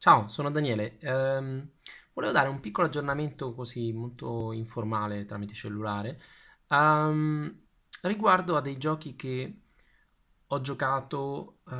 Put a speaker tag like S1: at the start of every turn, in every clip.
S1: Ciao, sono Daniele. Ehm, volevo dare un piccolo aggiornamento così molto informale tramite cellulare ehm, riguardo a dei giochi che ho giocato eh,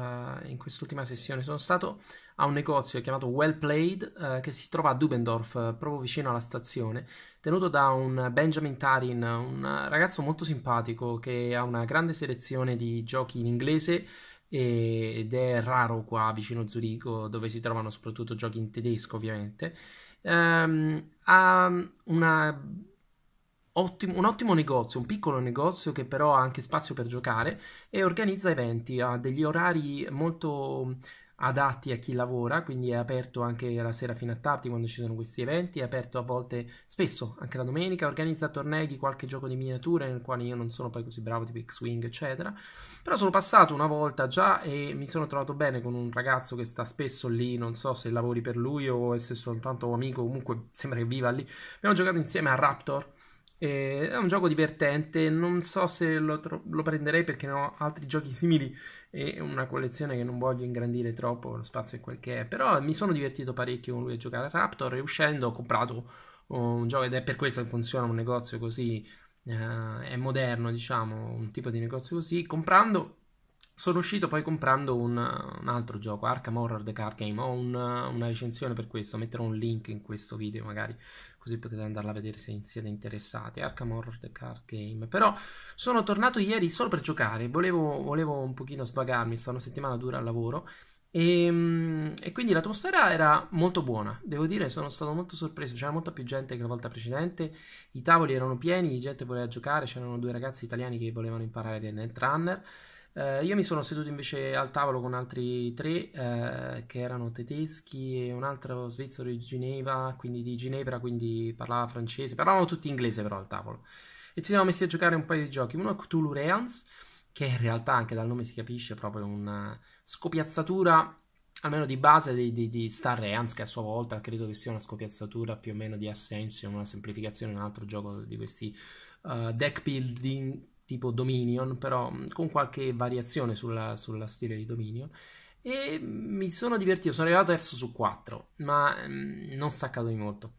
S1: in quest'ultima sessione. Sono stato a un negozio chiamato Well Played eh, che si trova a Dubendorf, eh, proprio vicino alla stazione, tenuto da un Benjamin Tarin, un ragazzo molto simpatico che ha una grande selezione di giochi in inglese ed è raro qua vicino a Zurigo dove si trovano soprattutto giochi in tedesco ovviamente ehm, ha una, ottim- un ottimo negozio un piccolo negozio che però ha anche spazio per giocare e organizza eventi ha degli orari molto adatti a chi lavora, quindi è aperto anche la sera fino a tardi quando ci sono questi eventi, è aperto a volte spesso anche la domenica, organizza tornei di qualche gioco di miniature nel quale io non sono poi così bravo tipo X-Wing eccetera, però sono passato una volta già e mi sono trovato bene con un ragazzo che sta spesso lì, non so se lavori per lui o se è soltanto un amico, comunque sembra che viva lì, abbiamo giocato insieme a Raptor e eh, è un gioco divertente, non so se lo, tro- lo prenderei perché ne ho altri giochi simili e una collezione che non voglio ingrandire troppo, lo spazio è quel che è, però mi sono divertito parecchio con lui a giocare a Raptor e uscendo ho comprato un gioco ed è per questo che funziona un negozio così, eh, è moderno diciamo, un tipo di negozio così, comprando sono uscito poi comprando un, un, altro gioco, Arkham Horror The Card Game. Ho un, una recensione per questo, metterò un link in questo video magari, così potete andarla a vedere se siete interessati. Arkham Horror The Card Game. Però sono tornato ieri solo per giocare, volevo, volevo un pochino svagarmi, sta una settimana dura al lavoro. E, ehm, e, quindi l'atmosfera era molto buona, devo dire, sono stato molto sorpreso. C'era molta più gente che la volta precedente. I tavoli erano pieni, di gente voleva giocare. C'erano due ragazzi italiani che volevano imparare nel Netrunner. Eh, io mi sono seduto invece al tavolo con altri tre eh, che erano tedeschi e un altro svizzero di Ginevra, quindi di Ginevra, quindi parlava francese, parlavano tutti inglese però al tavolo. E ci siamo messi a giocare un paio di giochi, uno è Cthulhu Realms, che in realtà anche dal nome si capisce proprio una eh, scopiazzatura almeno di base di, di, di Star Realms, che a sua volta credo che sia una scopiazzatura più o meno di Ascension, una semplificazione, un altro gioco di questi uh, deck building tipo Dominion, però mm, con qualche variazione sulla, sulla stile di Dominion. E mi sono divertito, sono arrivato terzo su 4, ma mm, non staccato di molto.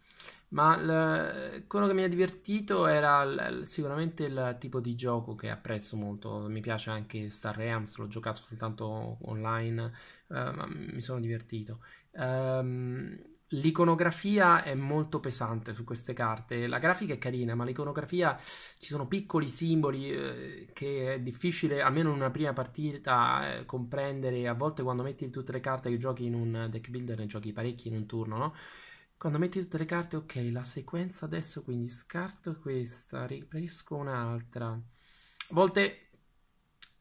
S1: Ma l, quello che mi ha divertito era l, sicuramente il tipo di gioco che apprezzo molto. Mi piace anche Star Realms, l'ho giocato soltanto online, uh, ma mi sono divertito. Um, L'iconografia è molto pesante su queste carte. La grafica è carina, ma l'iconografia ci sono piccoli simboli eh, che è difficile, almeno in una prima partita, eh, comprendere. A volte quando metti tutte le carte che giochi in un deck builder, ne giochi parecchi in un turno, no? Quando metti tutte le carte, ok, la sequenza adesso, quindi scarto questa, ripresco un'altra. A volte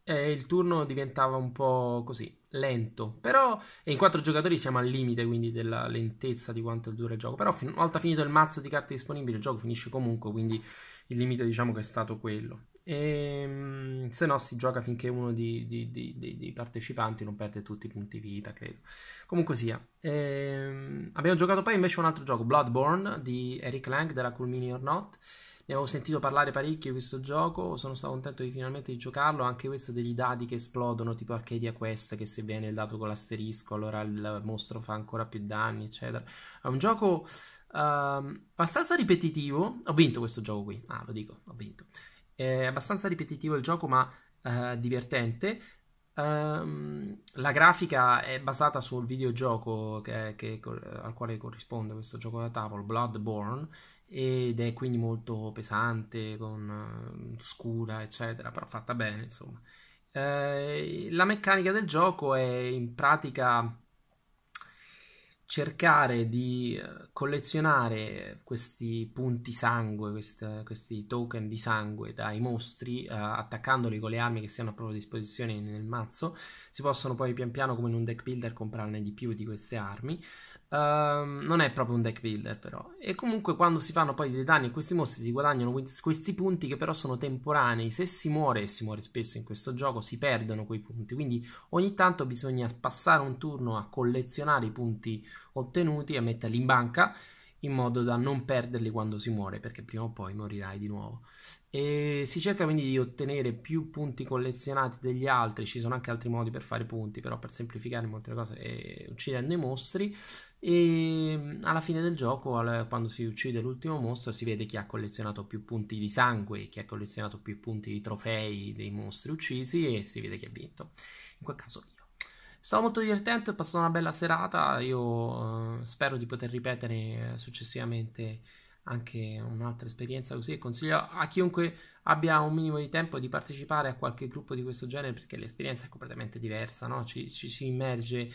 S1: eh, il turno diventava un po' così lento, però e in quattro giocatori siamo al limite quindi della lentezza di quanto dura il gioco, però fin- una volta finito il mazzo di carte disponibili il gioco finisce comunque, quindi il limite diciamo che è stato quello. E, ehm, se no si gioca finché uno di, di, di, di, partecipanti non perde tutti i punti vita, credo. Comunque sia, ehm, abbiamo giocato poi invece un altro gioco, Bloodborne di Eric Lang della Cool Mini or Not ne avevo sentito parlare parecchio di questo gioco, sono stato contento di finalmente di giocarlo, anche questo degli dadi che esplodono, tipo Arcadia Quest, che se viene il dato con l'asterisco allora il mostro fa ancora più danni, eccetera. È un gioco uh, abbastanza ripetitivo, ho vinto questo gioco qui, ah lo dico, ho vinto. È abbastanza ripetitivo il gioco ma uh, divertente, ehm, la grafica è basata sul videogioco che, che, al quale corrisponde questo gioco da tavolo, Bloodborne, ed è quindi molto pesante, con, eh, scura, eccetera, però fatta bene, insomma. Eh, la meccanica del gioco è in pratica cercare di eh, collezionare questi punti sangue, quest, questi token di sangue dai mostri, eh, attaccandoli con le armi che siano a propria disposizione nel mazzo, si possono poi pian piano come in un deck builder comprarne di più di queste armi. Um, non è proprio un deck builder però e comunque quando si fanno poi dei danni a questi mostri si guadagnano questi punti che però sono temporanei se si muore e si muore spesso in questo gioco si perdono quei punti quindi ogni tanto bisogna passare un turno a collezionare i punti ottenuti e metterli in banca in modo da non perderli quando si muore, perché prima o poi morirai di nuovo. E si cerca quindi di ottenere più punti collezionati degli altri, ci sono anche altri modi per fare punti, però per semplificare molte cose eh, uccidendo i mostri e alla fine del gioco quando si uccide l'ultimo mostro si vede chi ha collezionato più punti di sangue, chi ha collezionato più punti di trofei dei mostri uccisi e si vede chi ha vinto. In quel caso io stato molto divertente, ho passato una bella serata. Io eh, spero di poter ripetere eh, successivamente anche un'altra esperienza così e consiglio a chiunque abbia un minimo di tempo di partecipare a qualche gruppo di questo genere perché l'esperienza è completamente diversa, no? ci, ci si immerge.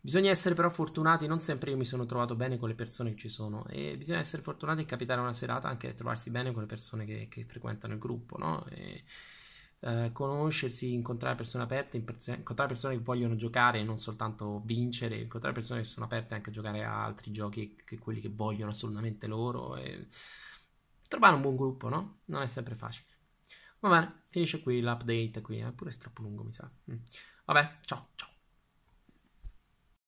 S1: Bisogna essere però fortunati, non sempre io mi sono trovato bene con le persone che ci sono e bisogna essere fortunati e capitare una serata anche e trovarsi bene con le persone che, che frequentano il gruppo. No? E eh, conoscersi, incontrare persone aperte, incontrare persone che vogliono giocare e non soltanto vincere, incontrare persone che sono aperte anche a giocare a altri giochi che quelli che vogliono assolutamente loro. E... Trovare un buon gruppo, no? Non è sempre facile. Va bene, finisce qui l'update qui, eh? pure è troppo lungo mi sa. Mm. Vabbè, ciao, ciao.